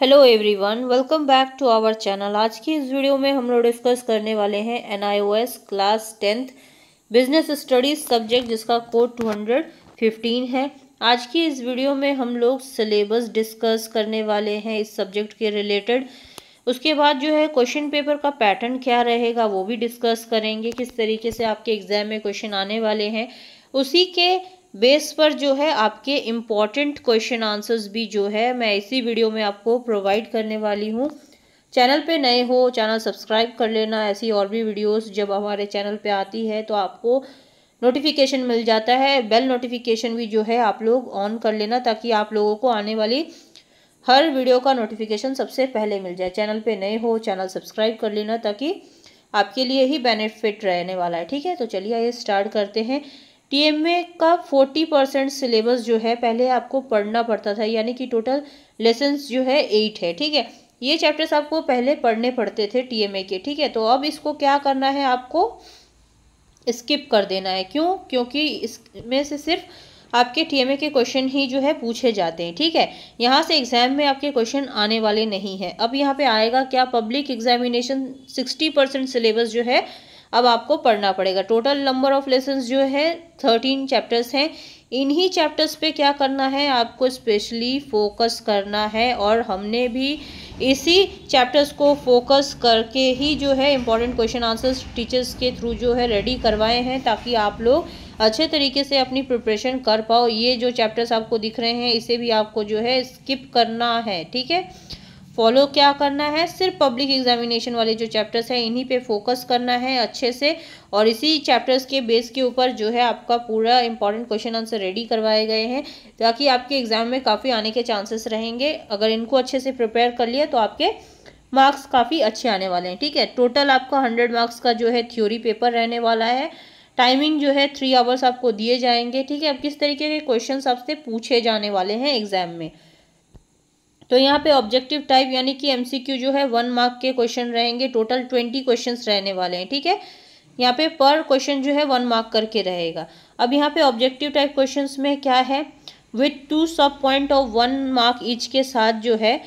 Hello everyone welcome back to our channel आज की इस वीडियो में हम लोग डिस्कस करने वाले हैं NIOS class tenth business studies subject जिसका कोड 215 है आज की इस वीडियो में हम लोग सिलेबस डिस्कस करने वाले हैं इस सब्जेक्ट के रिलेटेड उसके बाद जो है क्वेश्चन पेपर का पैटर्न क्या रहेगा वो भी डिस्कस करेंगे किस तरीके से आपके एग्ज़ाम में क्वेश्चन आने वाले हैं उसी के बेस पर जो है आपके इम्पॉर्टेंट क्वेश्चन आंसर्स भी जो है मैं इसी वीडियो में आपको प्रोवाइड करने वाली हूँ चैनल पे नए हो चैनल सब्सक्राइब कर लेना ऐसी और भी वीडियोस जब हमारे चैनल पे आती है तो आपको नोटिफिकेशन मिल जाता है बेल नोटिफिकेशन भी जो है आप लोग ऑन कर लेना ताकि आप लोगों को आने वाली हर वीडियो का नोटिफिकेशन सबसे पहले मिल जाए चैनल पे नए हो चैनल सब्सक्राइब कर लेना ताकि आपके लिए ही बेनिफिट रहने वाला है ठीक है तो चलिए आइए स्टार्ट करते हैं टीएमए का फोर्टी परसेंट सिलेबस जो है पहले आपको पढ़ना पड़ता था यानी कि टोटल लेसन्स जो है एट है ठीक है ये चैप्टर्स आपको पहले पढ़ने पड़ते थे टीएमए के ठीक है तो अब इसको क्या करना है आपको स्किप कर देना है क्यों क्योंकि इसमें से सिर्फ आपके टीएमए के क्वेश्चन ही जो है पूछे जाते हैं ठीक है यहाँ से एग्जाम में आपके क्वेश्चन आने वाले नहीं हैं अब यहाँ पे आएगा क्या public examination sixty percent syllabus जो है अब आपको पढ़ना पड़ेगा टोटल नंबर ऑफ लेसन जो है थर्टीन चैप्टर्स हैं इन्हीं चैप्टर्स पे क्या करना है आपको स्पेशली फोकस करना है और हमने भी इसी चैप्टर्स को फोकस करके ही जो है इम्पॉर्टेंट क्वेश्चन आंसर्स टीचर्स के थ्रू जो है रेडी करवाए हैं ताकि आप लोग अच्छे तरीके से अपनी प्रिपरेशन कर पाओ ये जो चैप्टर्स आपको दिख रहे हैं इसे भी आपको जो है स्किप करना है ठीक है फॉलो क्या करना है सिर्फ पब्लिक एग्जामिनेशन वाले जो चैप्टर्स हैं इन्हीं पे फोकस करना है अच्छे से और इसी चैप्टर्स के बेस के ऊपर जो है आपका पूरा इंपॉर्टेंट क्वेश्चन आंसर रेडी करवाए गए हैं ताकि आपके एग्ज़ाम में काफ़ी आने के चांसेस रहेंगे अगर इनको अच्छे से प्रिपेयर कर लिया तो आपके मार्क्स काफ़ी अच्छे आने वाले हैं ठीक है टोटल आपका हंड्रेड मार्क्स का जो है थ्योरी पेपर रहने वाला है टाइमिंग जो है थ्री आवर्स आपको दिए जाएंगे ठीक है अब किस तरीके के क्वेश्चन आपसे पूछे जाने वाले हैं एग्जाम में तो यहाँ पे ऑब्जेक्टिव टाइप यानी कि एमसीक्यू जो है वन मार्क के क्वेश्चन रहेंगे टोटल ट्वेंटी क्वेश्चन रहने वाले हैं ठीक है यहाँ पे पर क्वेश्चन जो है वन मार्क करके रहेगा अब यहाँ पे ऑब्जेक्टिव टाइप क्वेश्चन में क्या है with two sub point of one mark each के साथ जो है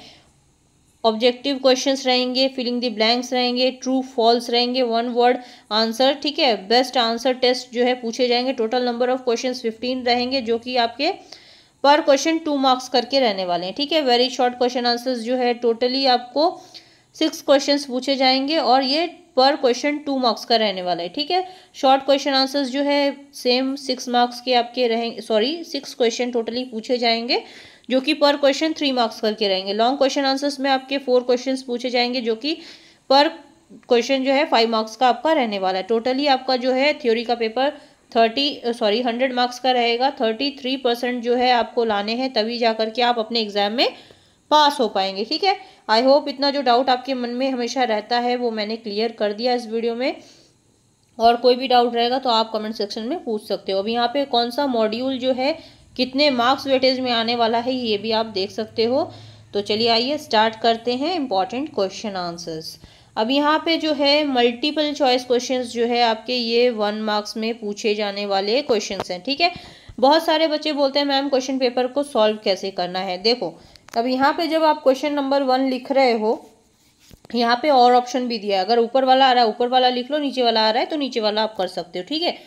ऑब्जेक्टिव क्वेश्चन रहेंगे फिलिंग द ब्लैंक्स रहेंगे ट्रू फॉल्स रहेंगे वन वर्ड आंसर ठीक है बेस्ट आंसर टेस्ट जो है पूछे जाएंगे total number of question fifteen रहेंगे जो कि आपके पर क्वेश्चन टू मार्क्स करके रहने वाले हैं ठीक है वेरी शॉर्ट क्वेश्चन आंसर्स जो है टोटली आपको सिक्स क्वेश्चंस पूछे जाएंगे और ये पर क्वेश्चन टू मार्क्स का रहने वाला है ठीक है शॉर्ट क्वेश्चन आंसर्स जो है सेम सिक्स मार्क्स के आपके रहेंगे सॉरी सिक्स क्वेश्चन टोटली पूछे जाएंगे जो कि पर क्वेश्चन थ्री मार्क्स करके रहेंगे लॉन्ग क्वेश्चन आंसर्स में आपके फोर क्वेश्चन पूछे जाएंगे जो कि पर क्वेश्चन जो है फाइव मार्क्स का आपका रहने वाला है टोटली आपका जो है थ्योरी का paper thirty sorry hundred marks का रहेगा थर्टी थ्री परसेंट जो है आपको लाने हैं तभी जा कर के आप अपने एग्ज़ाम में पास हो पाएंगे ठीक है आई होप इतना जो डाउट आपके मन में हमेशा रहता है वो मैंने क्लियर कर दिया इस वीडियो में और कोई भी डाउट रहेगा तो आप कमेंट सेक्शन में पूछ सकते हो अब यहाँ पे कौन सा मॉड्यूल जो है कितने मार्क्स वेटेज में आने वाला है ये भी आप देख सकते हो तो चलिए आइए स्टार्ट करते हैं इम्पॉर्टेंट क्वेश्चन आंसर्स अब यहाँ पे जो है मल्टीपल चॉइस क्वेश्चंस जो है आपके ये वन मार्क्स में पूछे जाने वाले क्वेश्चंस हैं ठीक है बहुत सारे बच्चे बोलते हैं मैम क्वेश्चन पेपर को सॉल्व कैसे करना है देखो अब यहाँ पे जब आप क्वेश्चन नंबर वन लिख रहे हो यहाँ पे और ऑप्शन भी दिया है अगर ऊपर वाला आ रहा है ऊपर वाला लिख लो नीचे वाला आ रहा है तो नीचे वाला आप कर सकते हो ठीक है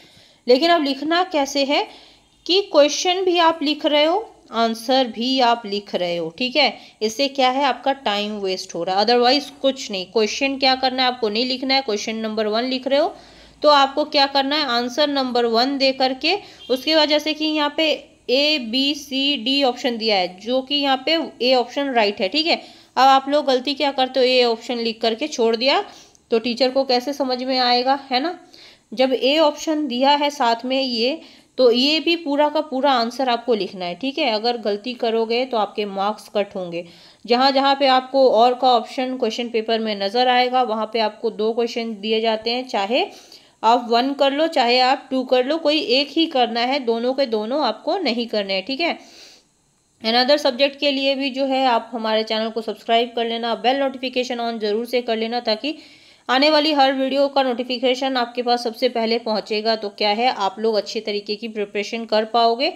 लेकिन अब लिखना कैसे है कि क्वेश्चन भी आप लिख रहे हो आंसर भी आप लिख रहे हो ठीक है इससे क्या है आपका टाइम वेस्ट हो रहा है अदरवाइज कुछ नहीं क्वेश्चन क्या करना है आपको नहीं लिखना है क्वेश्चन नंबर वन लिख रहे हो तो आपको क्या करना है आंसर नंबर वन दे करके उसके बाद जैसे कि यहाँ पे A B C D option दिया है जो कि यहाँ पे ए ऑप्शन राइट है ठीक है अब आप लोग गलती क्या करते हो ए ऑप्शन लिख करके छोड़ दिया तो टीचर को कैसे समझ में आएगा है ना जब ए ऑप्शन दिया है साथ में ये तो ये भी पूरा का पूरा आंसर आपको लिखना है ठीक है अगर गलती करोगे तो आपके मार्क्स कट होंगे जहाँ जहाँ पे आपको और का ऑप्शन क्वेश्चन पेपर में नज़र आएगा वहाँ पे आपको दो क्वेश्चन दिए जाते हैं चाहे आप वन कर लो चाहे आप टू कर लो कोई एक ही करना है दोनों के दोनों आपको नहीं करने हैं ठीक है अनदर सब्जेक्ट के लिए भी जो है आप हमारे चैनल को सब्सक्राइब कर लेना बेल नोटिफिकेशन ऑन ज़रूर से कर लेना ताकि आने वाली हर वीडियो का नोटिफिकेशन आपके पास सबसे पहले पहुंचेगा तो क्या है आप लोग अच्छे तरीके की प्रिपरेशन कर पाओगे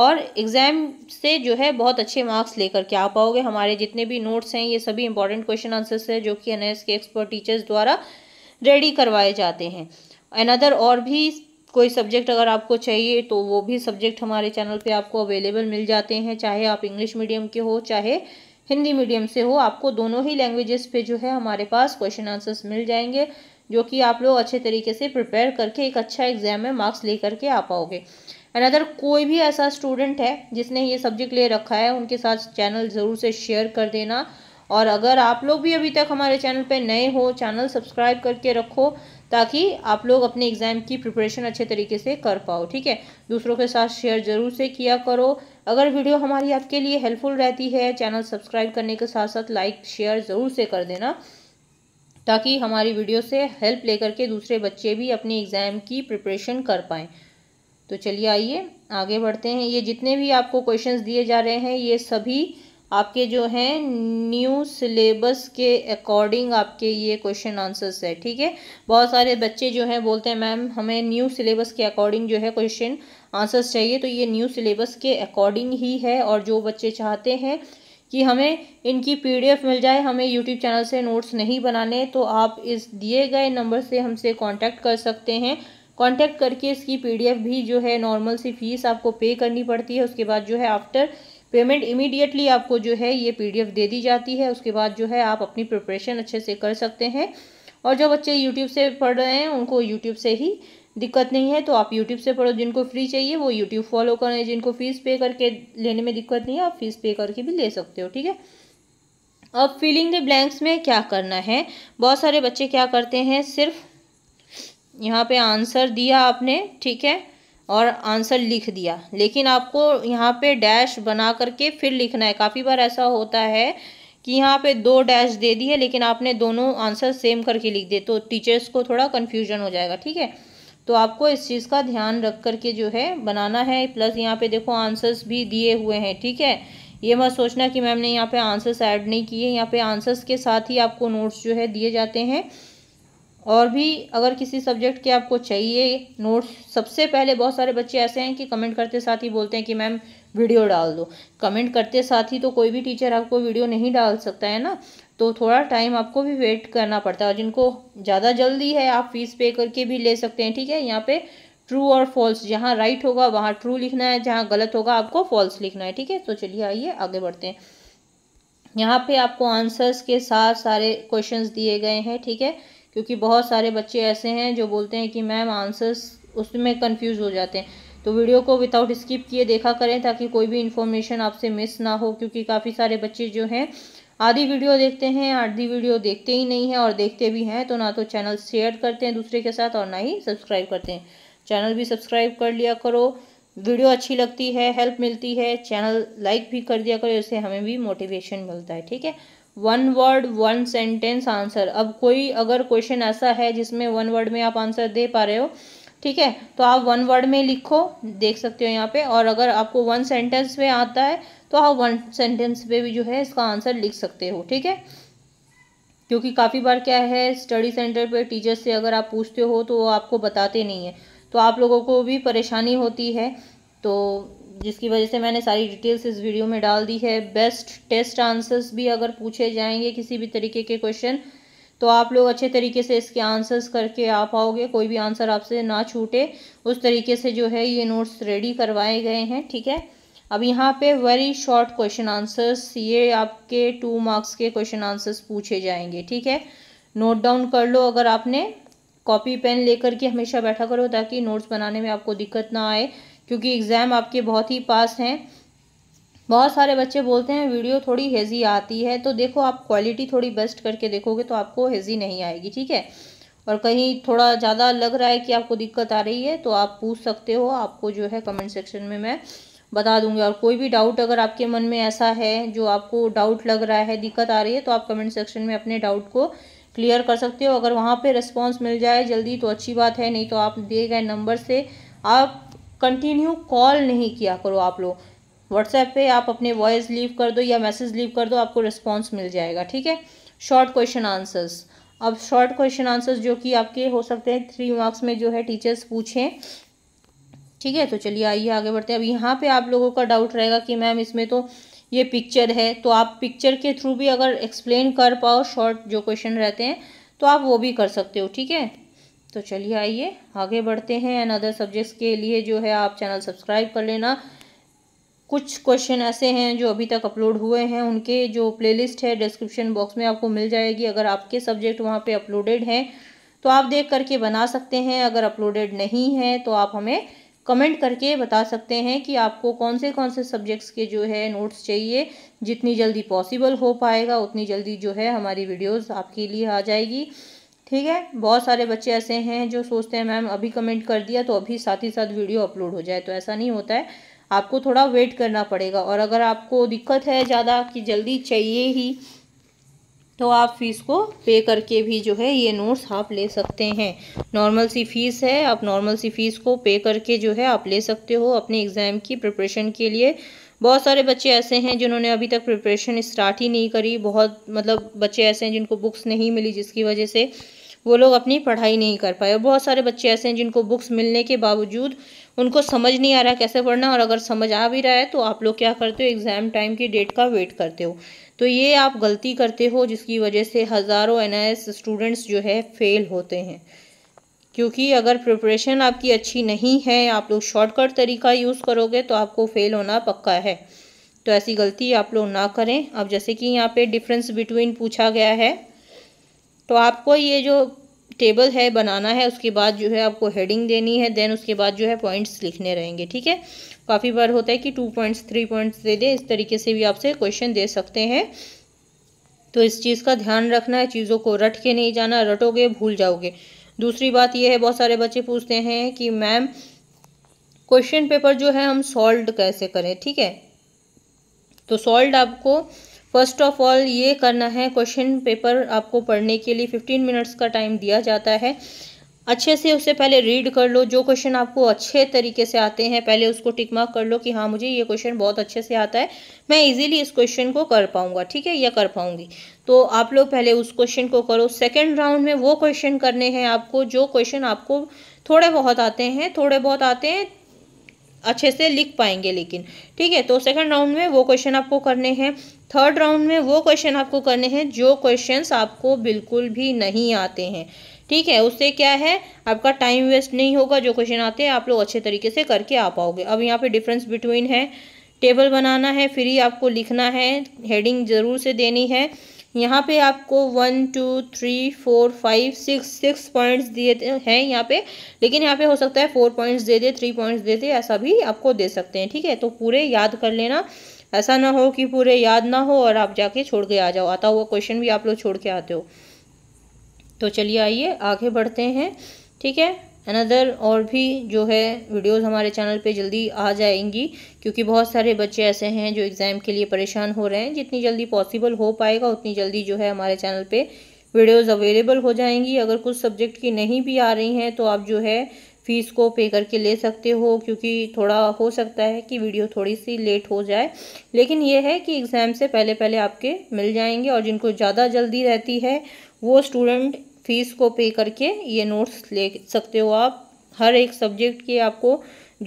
और एग्ज़ाम से जो है बहुत अच्छे मार्क्स लेकर के आ पाओगे हमारे जितने भी नोट्स हैं ये सभी इंपॉर्टेंट क्वेश्चन आंसर्स हैं जो कि एन के एक्सपर्ट टीचर्स द्वारा रेडी करवाए जाते हैं अनदर और भी कोई सब्जेक्ट अगर आपको चाहिए तो वो भी सब्जेक्ट हमारे चैनल पे आपको अवेलेबल मिल जाते हैं चाहे आप इंग्लिश मीडियम के हो चाहे हिंदी मीडियम से हो आपको दोनों ही लैंग्वेजेस पे जो है हमारे पास क्वेश्चन आंसर्स मिल जाएंगे जो कि आप लोग अच्छे तरीके से प्रिपेयर करके एक अच्छा एग्जाम में मार्क्स ले करके आ पाओगे एंड अदर कोई भी ऐसा स्टूडेंट है जिसने ये सब्जेक्ट ले रखा है उनके साथ चैनल ज़रूर से शेयर कर देना और अगर आप लोग भी अभी तक हमारे चैनल पे नए हो चैनल सब्सक्राइब करके रखो ताकि आप लोग अपने एग्ज़ाम की प्रिपरेशन अच्छे तरीके से कर पाओ ठीक है दूसरों के साथ शेयर ज़रूर से किया करो अगर वीडियो हमारी आपके लिए हेल्पफुल रहती है चैनल सब्सक्राइब करने के साथ साथ लाइक शेयर ज़रूर से कर देना ताकि हमारी वीडियो से हेल्प लेकर के दूसरे बच्चे भी अपने एग्ज़ाम की प्रिपरेशन कर पाएँ तो चलिए आइए आगे बढ़ते हैं ये जितने भी आपको क्वेश्चंस दिए जा रहे हैं ये सभी आपके जो है न्यू सिलेबस के अकॉर्डिंग आपके ये क्वेश्चन आंसर्स है ठीक है बहुत सारे बच्चे जो है बोलते हैं मैम हमें न्यू सिलेबस के अकॉर्डिंग जो है क्वेश्चन आंसर्स चाहिए तो ये न्यू सिलेबस के अकॉर्डिंग ही है और जो बच्चे चाहते हैं कि हमें इनकी पीडीएफ मिल जाए हमें यूट्यूब चैनल से नोट्स नहीं बनाने तो आप इस दिए गए नंबर से हमसे कॉन्टैक्ट कर सकते हैं कॉन्टैक्ट करके इसकी पीडीएफ भी जो है नॉर्मल सी फीस आपको पे करनी पड़ती है उसके बाद जो है आफ्टर पेमेंट इमीडिएटली आपको जो है ये पीडीएफ दे दी जाती है उसके बाद जो है आप अपनी प्रिपरेशन अच्छे से कर सकते हैं और जो बच्चे यूट्यूब से पढ़ रहे हैं उनको यूट्यूब से ही दिक्कत नहीं है तो आप यूट्यूब से पढ़ो जिनको फ्री चाहिए वो यूट्यूब फॉलो करें जिनको फ़ीस पे करके लेने में दिक्कत नहीं है आप फीस पे करके भी ले सकते हो ठीक है अब फिलिंग द ब्लैंक्स में क्या करना है बहुत सारे बच्चे क्या करते हैं सिर्फ यहाँ पे आंसर दिया आपने ठीक है और आंसर लिख दिया लेकिन आपको यहाँ पे डैश बना करके फिर लिखना है काफ़ी बार ऐसा होता है कि यहाँ पे दो डैश दे दिए लेकिन आपने दोनों आंसर सेम करके लिख दिए तो टीचर्स को थोड़ा कन्फ्यूजन हो जाएगा ठीक है तो आपको इस चीज़ का ध्यान रख कर के जो है बनाना है प्लस यहाँ पे देखो आंसर्स भी दिए हुए हैं ठीक है ये मत सोचना कि मैम ने यहाँ पे आंसर्स ऐड नहीं किए यहाँ पे आंसर्स के साथ ही आपको नोट्स जो है दिए जाते हैं और भी अगर किसी सब्जेक्ट के आपको चाहिए नोट्स सबसे पहले बहुत सारे बच्चे ऐसे हैं कि कमेंट करते साथ ही बोलते हैं कि मैम वीडियो डाल दो कमेंट करते साथ ही तो कोई भी टीचर आपको वीडियो नहीं डाल सकता है ना तो थोड़ा टाइम आपको भी वेट करना पड़ता है और जिनको ज़्यादा जल्दी है आप फीस पे करके भी ले सकते हैं ठीक है यहाँ पे ट्रू और फॉल्स जहाँ राइट होगा वहाँ ट्रू लिखना है जहाँ गलत होगा आपको फॉल्स लिखना है ठीक है तो चलिए आइए आगे बढ़ते हैं यहाँ पर आपको आंसर्स के साथ सारे क्वेश्चन दिए गए हैं ठीक है थीके? क्योंकि बहुत सारे बच्चे ऐसे हैं जो बोलते हैं कि मैम आंसर्स उसमें कन्फ्यूज़ हो जाते हैं तो वीडियो को विदाउट स्किप किए देखा करें ताकि कोई भी इन्फॉर्मेशन आपसे मिस ना हो क्योंकि काफ़ी सारे बच्चे जो हैं आधी वीडियो देखते हैं आधी वीडियो देखते ही नहीं है और देखते भी हैं तो ना तो चैनल शेयर करते हैं दूसरे के साथ और ना ही सब्सक्राइब करते हैं चैनल भी सब्सक्राइब कर लिया करो वीडियो अच्छी लगती है हेल्प मिलती है चैनल लाइक भी कर दिया करो इससे हमें भी मोटिवेशन मिलता है ठीक है one word one sentence answer अब कोई अगर क्वेश्चन ऐसा है जिसमें वन वर्ड में आप आंसर दे पा रहे हो ठीक है तो आप वन वर्ड में लिखो देख सकते हो यहाँ पे और अगर आपको वन सेंटेंस में आता है तो आप वन सेंटेंस पे भी जो है इसका आंसर लिख सकते हो ठीक है क्योंकि काफ़ी बार क्या है स्टडी सेंटर पे टीचर से अगर आप पूछते हो तो वो आपको बताते नहीं है तो आप लोगों को भी परेशानी होती है तो जिसकी वजह से मैंने सारी डिटेल्स इस वीडियो में डाल दी है बेस्ट टेस्ट आंसर्स भी अगर पूछे जाएंगे किसी भी तरीके के क्वेश्चन तो आप लोग अच्छे तरीके से इसके आंसर्स करके आ पाओगे कोई भी आंसर आपसे ना छूटे उस तरीके से जो है ये नोट्स रेडी करवाए गए हैं ठीक है अब यहाँ पे वेरी शॉर्ट क्वेश्चन आंसर्स ये आपके टू मार्क्स के क्वेश्चन आंसर्स पूछे जाएंगे ठीक है नोट डाउन कर लो अगर आपने कॉपी पेन लेकर के हमेशा बैठा करो ताकि नोट्स बनाने में आपको दिक्कत ना आए क्योंकि एग्ज़ाम आपके बहुत ही पास हैं बहुत सारे बच्चे बोलते हैं वीडियो थोड़ी हेज़ी आती है तो देखो आप क्वालिटी थोड़ी बेस्ट करके देखोगे तो आपको हेज़ी नहीं आएगी ठीक है और कहीं थोड़ा ज़्यादा लग रहा है कि आपको दिक्कत आ रही है तो आप पूछ सकते हो आपको जो है कमेंट सेक्शन में मैं बता दूंगी और कोई भी डाउट अगर आपके मन में ऐसा है जो आपको डाउट लग रहा है दिक्कत आ रही है तो आप कमेंट सेक्शन में अपने डाउट को क्लियर कर सकते हो अगर वहाँ पे रिस्पांस मिल जाए जल्दी तो अच्छी बात है नहीं तो आप दिए गए नंबर से आप कंटिन्यू कॉल नहीं किया करो आप लोग व्हाट्सएप पे आप अपने वॉइस लीव कर दो या मैसेज लीव कर दो आपको रिस्पॉन्स मिल जाएगा ठीक है शॉर्ट क्वेश्चन आंसर्स अब शॉर्ट क्वेश्चन आंसर्स जो कि आपके हो सकते हैं थ्री मार्क्स में जो है टीचर्स पूछें ठीक है तो चलिए आइए आगे बढ़ते हैं अब यहाँ पे आप लोगों का डाउट रहेगा कि मैम इसमें तो ये पिक्चर है तो आप पिक्चर के थ्रू भी अगर एक्सप्लेन कर पाओ शॉर्ट जो क्वेश्चन रहते हैं तो आप वो भी कर सकते हो ठीक है तो चलिए आइए आगे बढ़ते हैं एंड अदर सब्जेक्ट्स के लिए जो है आप चैनल सब्सक्राइब कर लेना कुछ क्वेश्चन ऐसे हैं जो अभी तक अपलोड हुए हैं उनके जो प्लेलिस्ट है डिस्क्रिप्शन बॉक्स में आपको मिल जाएगी अगर आपके सब्जेक्ट वहाँ पे अपलोडेड हैं तो आप देख करके बना सकते हैं अगर अपलोडेड नहीं है तो आप हमें कमेंट करके बता सकते हैं कि आपको कौन से कौन से सब्जेक्ट्स के जो है नोट्स चाहिए जितनी जल्दी पॉसिबल हो पाएगा उतनी जल्दी जो है हमारी वीडियोज़ आपके लिए आ जाएगी ठीक है बहुत सारे बच्चे ऐसे हैं जो सोचते हैं मैम अभी कमेंट कर दिया तो अभी साथ ही साथ वीडियो अपलोड हो जाए तो ऐसा नहीं होता है आपको थोड़ा वेट करना पड़ेगा और अगर आपको दिक्कत है ज़्यादा कि जल्दी चाहिए ही तो आप फ़ीस को पे करके भी जो है ये नोट्स आप ले सकते हैं नॉर्मल सी फ़ीस है आप नॉर्मल सी फ़ीस को पे करके जो है आप ले सकते हो अपने एग्ज़ाम की प्रिपरेशन के लिए बहुत सारे बच्चे ऐसे हैं जिन्होंने अभी तक प्रिपरेशन स्टार्ट ही नहीं करी बहुत मतलब बच्चे ऐसे हैं जिनको बुक्स नहीं मिली जिसकी वजह से वो लोग अपनी पढ़ाई नहीं कर पाए और बहुत सारे बच्चे ऐसे हैं जिनको बुक्स मिलने के बावजूद उनको समझ नहीं आ रहा कैसे पढ़ना और अगर समझ आ भी रहा है तो आप लोग क्या करते हो एग्ज़ाम टाइम की डेट का वेट करते हो तो ये आप गलती करते हो जिसकी वजह से हज़ारों एन स्टूडेंट्स जो है फ़ेल होते हैं क्योंकि अगर प्रिपरेशन आपकी अच्छी नहीं है आप लोग शॉर्टकट तरीका यूज़ करोगे तो आपको फ़ेल होना पक्का है तो ऐसी गलती आप लोग ना करें अब जैसे कि यहाँ पे डिफरेंस बिटवीन पूछा गया है तो आपको ये जो टेबल है बनाना है उसके बाद जो है आपको हेडिंग देनी है देन उसके बाद जो है पॉइंट्स लिखने रहेंगे ठीक है काफ़ी बार होता है कि टू पॉइंट्स थ्री पॉइंट्स दे दें इस तरीके से भी आपसे क्वेश्चन दे सकते हैं तो इस चीज़ का ध्यान रखना है चीज़ों को रट के नहीं जाना रटोगे भूल जाओगे दूसरी बात यह है बहुत सारे बच्चे पूछते हैं कि मैम क्वेश्चन पेपर जो है हम सॉल्व कैसे करें ठीक है तो सॉल्व आपको फर्स्ट ऑफ ऑल ये करना है क्वेश्चन पेपर आपको पढ़ने के लिए फिफ्टीन मिनट्स का टाइम दिया जाता है अच्छे से उससे पहले रीड कर लो जो क्वेश्चन आपको अच्छे तरीके से आते हैं पहले उसको टिक मार्क कर लो कि हाँ मुझे ये क्वेश्चन बहुत अच्छे से आता है मैं इजीली इस क्वेश्चन को कर पाऊंगा ठीक है या कर पाऊंगी तो आप लोग पहले उस क्वेश्चन को करो सेकंड राउंड में वो क्वेश्चन करने हैं आपको जो क्वेश्चन आपको थोड़े बहुत आते हैं थोड़े बहुत आते हैं अच्छे से लिख पाएंगे लेकिन ठीक है तो सेकंड राउंड में वो क्वेश्चन आपको करने हैं थर्ड राउंड में वो क्वेश्चन आपको करने हैं जो क्वेश्चंस आपको बिल्कुल भी नहीं आते हैं ठीक है उससे क्या है आपका टाइम वेस्ट नहीं होगा जो क्वेश्चन आते हैं आप लोग अच्छे तरीके से करके आ पाओगे अब यहाँ पर डिफरेंस बिटवीन है टेबल बनाना है फिर ही आपको लिखना है हेडिंग ज़रूर से देनी है यहाँ पे आपको one two three four five six six points दिए हैं यहाँ पे लेकिन यहाँ पे हो सकता है फोर पॉइंट्स दे दे थ्री पॉइंट्स दे दे ऐसा भी आपको दे सकते हैं ठीक है तो पूरे याद कर लेना ऐसा ना हो कि पूरे याद ना हो और आप जाके छोड़ के आ जाओ आता हुआ क्वेश्चन भी आप लोग छोड़ के आते हो तो चलिए आइए आगे बढ़ते हैं ठीक है अनदर और भी जो है वीडियोस हमारे चैनल पे जल्दी आ जाएंगी क्योंकि बहुत सारे बच्चे ऐसे हैं जो एग्ज़ाम के लिए परेशान हो रहे हैं जितनी जल्दी पॉसिबल हो पाएगा उतनी जल्दी जो है हमारे चैनल पे वीडियोस अवेलेबल हो जाएंगी अगर कुछ सब्जेक्ट की नहीं भी आ रही हैं तो आप जो है फ़ीस को पे करके ले सकते हो क्योंकि थोड़ा हो सकता है कि वीडियो थोड़ी सी लेट हो जाए लेकिन यह है कि एग्ज़ाम से पहले पहले आपके मिल जाएंगे और जिनको ज़्यादा जल्दी रहती है वो स्टूडेंट फीस को पे करके ये नोट्स ले सकते हो आप हर एक सब्जेक्ट के आपको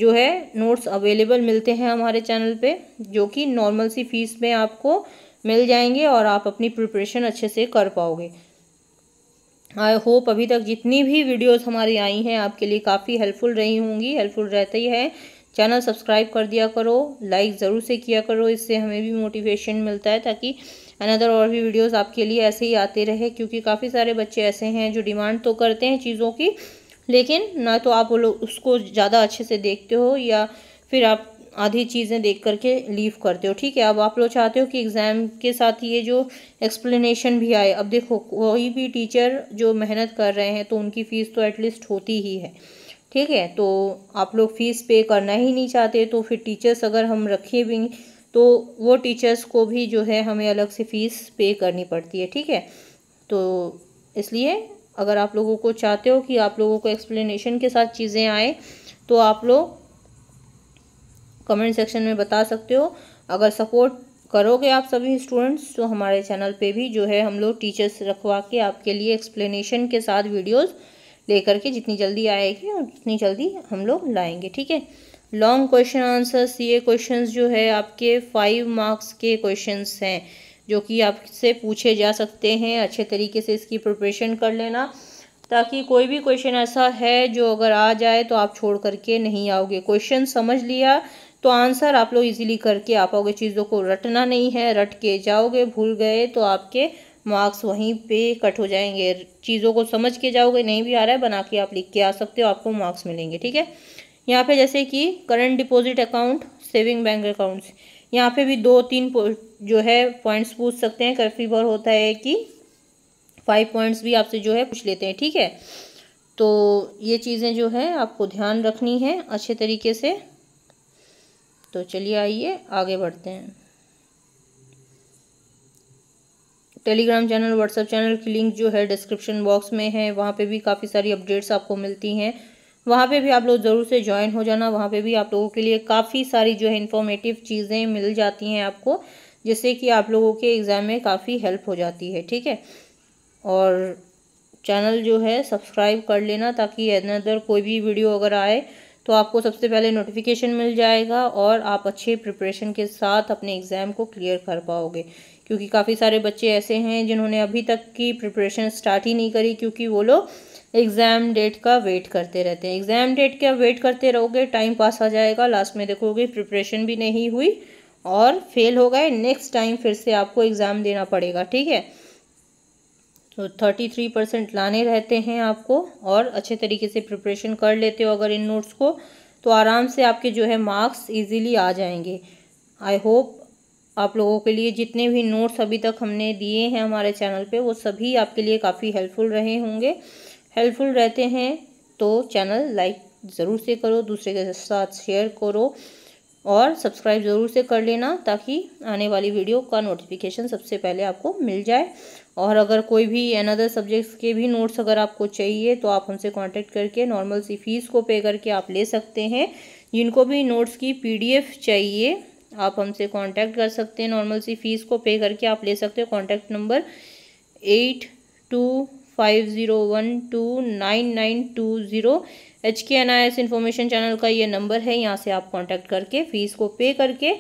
जो है नोट्स अवेलेबल मिलते हैं हमारे चैनल पे जो कि नॉर्मल सी फीस में आपको मिल जाएंगे और आप अपनी प्रिपरेशन अच्छे से कर पाओगे आई होप अभी तक जितनी भी वीडियोस हमारी आई हैं आपके लिए काफ़ी हेल्पफुल रही होंगी हेल्पफुल रहती है चैनल सब्सक्राइब कर दिया करो लाइक ज़रूर से किया करो इससे हमें भी मोटिवेशन मिलता है ताकि अनदर और भी वीडियोस आपके लिए ऐसे ही आते रहे क्योंकि काफ़ी सारे बच्चे ऐसे हैं जो डिमांड तो करते हैं चीज़ों की लेकिन ना तो आप वो लोग उसको ज़्यादा अच्छे से देखते हो या फिर आप आधी चीज़ें देख करके लीव करते हो ठीक है अब आप लोग चाहते हो कि एग्ज़ाम के साथ ये जो एक्सप्लेनेशन भी आए अब देखो कोई भी टीचर जो मेहनत कर रहे हैं तो उनकी फ़ीस तो एटलीस्ट होती ही है ठीक है तो आप लोग फ़ीस पे करना ही नहीं चाहते तो फिर टीचर्स अगर हम रखे भी तो वो टीचर्स को भी जो है हमें अलग से फ़ीस पे करनी पड़ती है ठीक है तो इसलिए अगर आप लोगों को चाहते हो कि आप लोगों को एक्सप्लेनेशन के साथ चीज़ें आए तो आप लोग कमेंट सेक्शन में बता सकते हो अगर सपोर्ट करोगे आप सभी स्टूडेंट्स तो हमारे चैनल पे भी जो है हम लोग टीचर्स रखवा के आपके लिए एक्सप्लेनेशन के साथ वीडियोज़ लेकर के जितनी जल्दी आएगी उतनी जल्दी हम लोग लाएंगे ठीक है लॉन्ग क्वेश्चन आंसर्स ये क्वेश्चंस जो है आपके फाइव मार्क्स के क्वेश्चंस हैं जो कि आपसे पूछे जा सकते हैं अच्छे तरीके से इसकी प्रिपरेशन कर लेना ताकि कोई भी क्वेश्चन ऐसा है जो अगर आ जाए तो आप छोड़ करके नहीं आओगे क्वेश्चन समझ लिया तो आंसर आप लोग इजीली करके आ पाओगे चीज़ों को रटना नहीं है रट के जाओगे भूल गए तो आपके मार्क्स वहीं पे कट हो जाएंगे चीज़ों को समझ के जाओगे नहीं भी आ रहा है बना के आप लिख के आ सकते हो आपको मार्क्स मिलेंगे ठीक है यहाँ पे जैसे कि current deposit account saving bank accounts यहाँ पे भी दो तीन जो है पॉइंट्स पूछ सकते हैं काफ़ी बार होता है कि फाइव पॉइंट्स भी आपसे जो है पूछ लेते हैं ठीक है तो ये चीज़ें जो है आपको ध्यान रखनी है अच्छे तरीके से तो चलिए आइए आगे बढ़ते हैं टेलीग्राम चैनल व्हाट्सअप चैनल की लिंक जो है डिस्क्रिप्शन बॉक्स में है वहाँ पे भी काफ़ी सारी अपडेट्स आपको मिलती हैं वहाँ पे भी आप लोग ज़रूर से ज्वाइन हो जाना वहाँ पे भी आप लोगों के लिए काफ़ी सारी जो है इन्फॉर्मेटिव चीज़ें मिल जाती हैं आपको जिससे कि आप लोगों के एग्ज़ाम में काफ़ी हेल्प हो जाती है ठीक है और चैनल जो है सब्सक्राइब कर लेना ताकि अदर कोई भी वीडियो अगर आए तो आपको सबसे पहले नोटिफिकेशन मिल जाएगा और आप अच्छे प्रिपरेशन के साथ अपने एग्ज़ाम को क्लियर कर पाओगे क्योंकि काफ़ी सारे बच्चे ऐसे हैं जिन्होंने अभी तक की प्रिपरेशन स्टार्ट ही नहीं करी क्योंकि वो लोग एग्ज़ाम डेट का वेट करते रहते हैं एग्ज़ाम डेट का वेट करते रहोगे टाइम पास आ जाएगा लास्ट में देखोगे प्रिपरेशन भी नहीं हुई और फेल हो गए नेक्स्ट टाइम फिर से आपको एग्ज़ाम देना पड़ेगा ठीक है तो थर्टी थ्री परसेंट लाने रहते हैं आपको और अच्छे तरीके से प्रिपरेशन कर लेते हो अगर इन नोट्स को तो आराम से आपके जो है मार्क्स ईजीली आ जाएंगे आई होप आप लोगों के लिए जितने भी नोट्स अभी तक हमने दिए हैं हमारे चैनल पे वो सभी आपके लिए काफ़ी हेल्पफुल रहे होंगे हेल्पफुल रहते हैं तो चैनल लाइक ज़रूर से करो दूसरे के साथ शेयर करो और सब्सक्राइब ज़रूर से कर लेना ताकि आने वाली वीडियो का नोटिफिकेशन सबसे पहले आपको मिल जाए और अगर कोई भी अनदर सब्जेक्ट्स के भी नोट्स अगर आपको चाहिए तो आप हमसे कांटेक्ट करके नॉर्मल सी फ़ीस को पे करके आप ले सकते हैं जिनको भी नोट्स की पीडीएफ चाहिए आप हमसे कांटेक्ट कर सकते हैं नॉर्मल सी फ़ीस को पे करके आप ले सकते हो contact number eight two five zero one two nine nine two zero H K N I S information channel का ये नंबर है यहाँ से आप कांटेक्ट करके फ़ीस को पे करके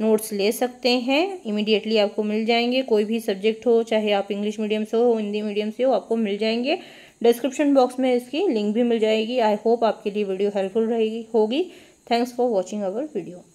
नोट्स ले सकते हैं इमिडिएटली आपको मिल जाएंगे कोई भी सब्जेक्ट हो चाहे आप इंग्लिश मीडियम से हो हिंदी मीडियम से हो आपको मिल जाएंगे डिस्क्रिप्शन बॉक्स में इसकी लिंक भी मिल जाएगी आई होप आपके लिए वीडियो हेल्पफुल रहेगी होगी thanks for watching our video